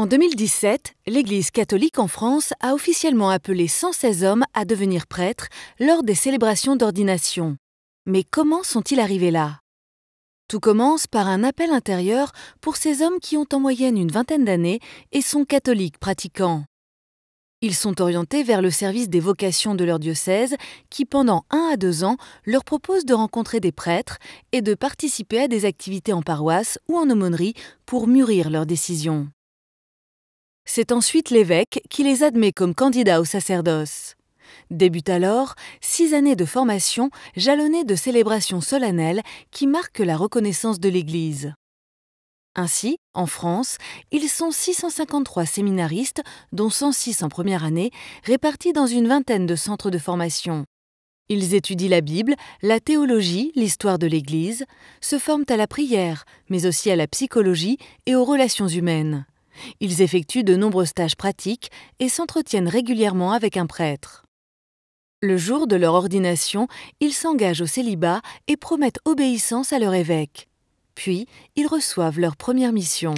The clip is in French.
En 2017, l'Église catholique en France a officiellement appelé 116 hommes à devenir prêtres lors des célébrations d'ordination. Mais comment sont-ils arrivés là Tout commence par un appel intérieur pour ces hommes qui ont en moyenne une vingtaine d'années et sont catholiques pratiquants. Ils sont orientés vers le service des vocations de leur diocèse qui, pendant un à deux ans, leur propose de rencontrer des prêtres et de participer à des activités en paroisse ou en aumônerie pour mûrir leurs décisions. C'est ensuite l'évêque qui les admet comme candidats au sacerdoce. Débutent alors six années de formation jalonnées de célébrations solennelles qui marquent la reconnaissance de l'Église. Ainsi, en France, ils sont 653 séminaristes, dont 106 en première année, répartis dans une vingtaine de centres de formation. Ils étudient la Bible, la théologie, l'histoire de l'Église, se forment à la prière, mais aussi à la psychologie et aux relations humaines. Ils effectuent de nombreux stages pratiques et s'entretiennent régulièrement avec un prêtre. Le jour de leur ordination, ils s'engagent au célibat et promettent obéissance à leur évêque. Puis, ils reçoivent leur première mission.